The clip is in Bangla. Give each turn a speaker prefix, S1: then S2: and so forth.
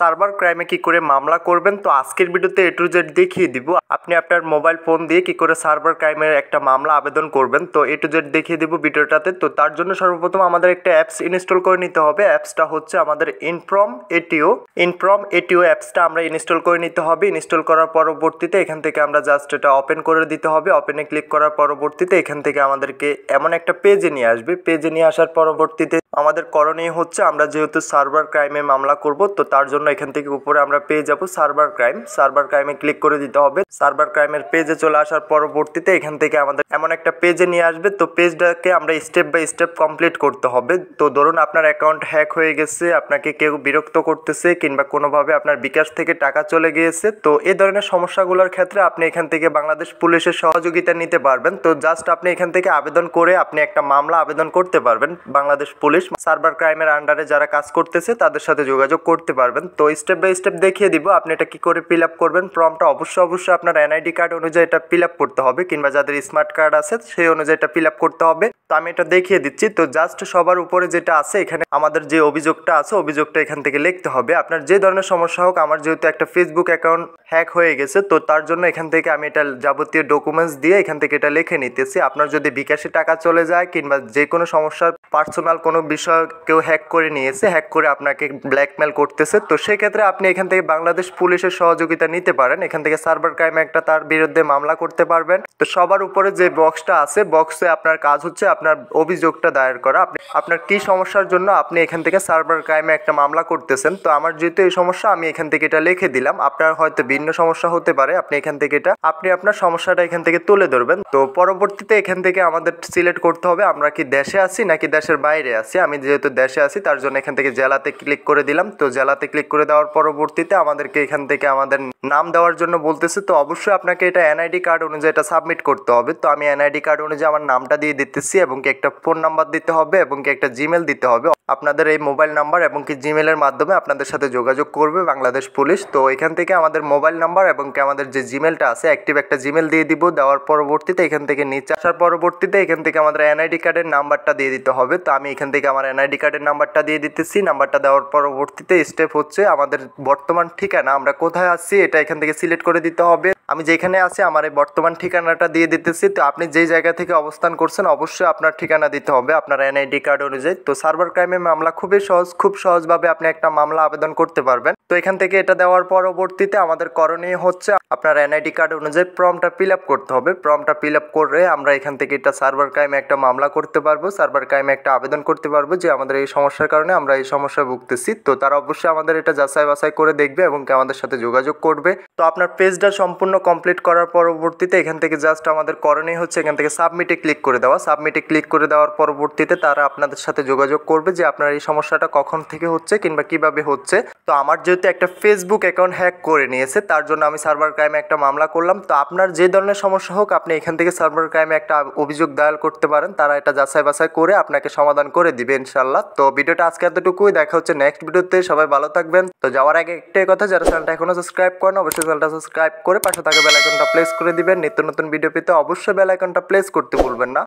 S1: সার্ভার ক্রাইমে কি করে মামলা করবেন তো আজকের ভিডিওতে এ টু জেড দেখিয়ে দিব আপনি আপনার মোবাইল ফোন দিয়ে কি করে সার্ভার ক্রাইমের একটা মামলা আবেদন করবেন তো এ টু জেড দেখিয়ে দিব ভিডিওটাতে তো তার জন্য সর্বপ্রথম আমাদের একটা অ্যাপস ইনস্টল করে নিতে হবে অ্যাপসটা হচ্ছে আমাদের ইনফ্রম এটিও ইনফ্রম এটিও অ্যাপসটা আমরা ইনস্টল করে নিতে হবে ইনস্টল করার পরবর্তীতে এখান থেকে আমরা জাস্ট এটা ওপেন করে দিতে হবে ওপেনে ক্লিক করার পরবর্তীতে এখান থেকে আমাদেরকে এমন একটা পেজে নিয়ে আসবে পেজে নিয়ে আসার পরবর্তীতে আমাদের করণীয় হচ্ছে আমরা যেহেতু সার্ভার ক্রাইমে মামলা করব তো তার জন্য এখান থেকে উপরে আমরা পেয়ে যাব সার্ভার ক্রাইম সার্ভার ক্রাইমে ক্লিক করে দিতে হবে সার্ভার ক্রাইমের পেজে চলে আসার পরবর্তীতে এখান থেকে আমাদের এমন একটা পেজে নিয়ে আসবে তো পেজটাকে আমরা স্টেপ বাই স্টেপ কমপ্লিট করতে হবে তো ধরুন আপনার অ্যাকাউন্ট হ্যাক হয়ে গেছে আপনাকে কেউ বিরক্ত করতেছে কিংবা কোনোভাবে আপনার বিকাশ থেকে টাকা চলে গিয়েছে তো এ ধরনের সমস্যাগুলোর ক্ষেত্রে আপনি এখান থেকে বাংলাদেশ পুলিশের সহযোগিতা নিতে পারবেন তো জাস্ট আপনি এখান থেকে আবেদন করে আপনি একটা মামলা আবেদন করতে পারবেন বাংলাদেশ পুলিশ সার্ভার ক্রাইমের আন্ডারে যারা কাজ করতেছে তাদের সাথে যোগাযোগ করতে পারবেন তো স্টেপ বাই স্টেপ দেখিয়ে দিব আপনি এটা কি করে ফিল আপ করবেন ফর্মটা অবশ্যই অবশ্যই আপনার এনআইডি কার্ড অনুযায়ী এটা ফিল আপ করতে হবে কিংবা যাদের স্মার্ট কার্ড আছে সেই অনুযায়ী এটা ফিল আপ করতে হবে তো আমি এটা দেখিয়ে দিচ্ছি তো জাস্ট সবার উপরে যেটা আছে এখানে আমাদের যে অভিযোগটা আছে অভিযোগটা এখান থেকে লিখতে হবে আপনার যে ধরনের সমস্যা হোক আমার যেহেতু একটা ফেসবুক অ্যাকাউন্ট হ্যাক হয়ে গেছে তো তার জন্য এখান থেকে আমি এটা যাবতীয় ডকুমেন্টস দিয়ে এখান থেকে এটা লিখে নিতেছি আপনার যদি বিকাশে টাকা চলে যায় কিংবা যে কোনো সমস্যার পার্সোনাল কোনো বিষয় কেউ হ্যাক করে নিয়েছে হ্যাক করে আপনাকে ব্ল্যাকমেল করতেছে তো সেক্ষেত্রে আপনি এখান থেকে বাংলাদেশ পুলিশের সহযোগিতা নিতে পারেন এখান থেকে সার্ভার ক্রাইমে একটা তার বিরুদ্ধে মামলা করতে পারবেন তো সবার উপরে যে বক্সটা আছে বক্সে আপনার কাজ হচ্ছে আপনার অভিযোগটা দায়ের করা আপনি আপনার কি সমস্যার জন্য আপনি এখান থেকে সার্ভার ক্রাইমে একটা মামলা করতেছেন তো আমার যেহেতু এই সমস্যা আমি এখান থেকে এটা লিখে দিলাম আপনার হয়তো ভিন্ন সমস্যা হতে পারে আপনি এখান থেকে এটা আপনি আপনার সমস্যাটা এখান থেকে তুলে ধরবেন তো পরবর্তীতে এখান থেকে আমাদের সিলেক্ট করতে হবে আমরা কি দেশে আছি নাকি দেশের বাইরে আছি আমি যেহেতু দেশে আছি তার জন্য এখান থেকে জেলাতে ক্লিক করে দিলাম তো জেলাতে ক্লিক করে দেওয়ার পরবর্তীতে আমাদেরকে এখান থেকে আমাদের নাম দেওয়ার জন্য বলতেছে তো অবশ্যই আপনাকে এটা এনআইডি কার্ড অনুযায়ী এটা সাবমিট করতে হবে তো আমি এনআইডি কার্ড অনুযায়ী আমার নামটা দিয়ে দিতেছি এবং কি একটা ফোন নাম্বার দিতে হবে এবং কি একটা জিমেল দিতে হবে আপনাদের এই মোবাইল নাম্বার এবং কি জিমেলের মাধ্যমে আপনাদের সাথে যোগাযোগ করবে বাংলাদেশ পুলিশ তো এখান থেকে আমাদের মোবাইল নাম্বার এবং কি আমাদের যে জিমেলটা আছে অ্যাক্টিভ একটা জিমেল দিয়ে দিব দেওয়ার পরবর্তীতে এখান থেকে নিচে আসার পরবর্তীতে এখান থেকে আমাদের এনআইডি কার্ডের নাম্বারটা দিয়ে দিতে হবে তো আমি এখান থেকে আমার এনআইডি কার্ডের নাম্বারটা দিয়ে দিতেছি নাম্বারটা দেওয়ার পরবর্তীতে স্টেপ হচ্ছে আমাদের বর্তমান ঠিকানা আমরা কোথায় আছি এটা এখান থেকে সিলেক্ট করে দিতে হবে আমি যেখানে আছি আমার এই বর্তমান ঠিকানাটা দিয়ে দিতেছি তো আপনি যেই জায়গা থেকে অবস্থান করছেন অবশ্যই আপনার ঠিকানা দিতে হবে আপনার এনআইডি কার্ড অনুযায়ী তো সার্ভার ক্রাইমে মামলা খুবই সহজ খুব সহজভাবে আপনি একটা মামলা আবেদন করতে পারবেন তো এখান থেকে এটা দেওয়ার পরবর্তীতে আমাদের করণীয় হচ্ছে আপনার এনআইডি কার্ড অনুযায়ী ফর্মটা ফিল আপ করতে হবে ফর্মটা ফিল আপ করে আমরা এখান থেকে এটা সার্ভার ক্রাইমে একটা মামলা করতে পারবো সার্ভার ক্রাইমে একটা আবেদন করতে পারবো যে আমাদের এই সমস্যার কারণে আমরা এই সমস্যায় ভুগতেছি তো তারা অবশ্যই আমাদের এটা যাচাই বাছাই করে দেখবে এবং আমাদের সাথে যোগাযোগ করবে তো আপনার পেজটা সম্পূর্ণ কমপ্লিট করার পরবর্তীতে এখান থেকে জাস্ট আমাদের করণীয় হচ্ছে এখান থেকে সাবমিটে ক্লিক করে দেওয়া সাবমিটে ক্লিক করে দেওয়ার পরবর্তীতে তারা আপনাদের সাথে যোগাযোগ করবে যে আপনার এই সমস্যাটা কখন থেকে হচ্ছে কিংবা কিভাবে হচ্ছে তো আমার যে যেহেতু একটা ফেসবুক অ্যাকাউন্ট হ্যাক করে নিয়েছে তার জন্য আমি সার্ভার ক্রাইমে একটা মামলা করলাম তো আপনার যে ধরনের সমস্যা হোক আপনি এখান থেকে সার্ভার ক্রাইমে একটা অভিযোগ দায়ল করতে পারেন তারা এটা যাচাই বাছাই করে আপনাকে সমাধান করে দিবে ইনশাল্লাহ তো ভিডিওটা আজকে এতটুকুই দেখা হচ্ছে নেক্সট ভিডিওতে সবাই ভালো থাকবেন তো যাওয়ার আগে একটাই কথা যারা চ্যানেলটা এখনও সাবস্ক্রাইব করেন অবশ্যই চ্যানেলটা সাবস্ক্রাইব করে পাশে থাকা বেলাইকনটা প্লেস করে দিবেন নিত্য নতুন ভিডিও পেতে অবশ্যই বেলাইকনটা প্লেস করতে ভুলবেন না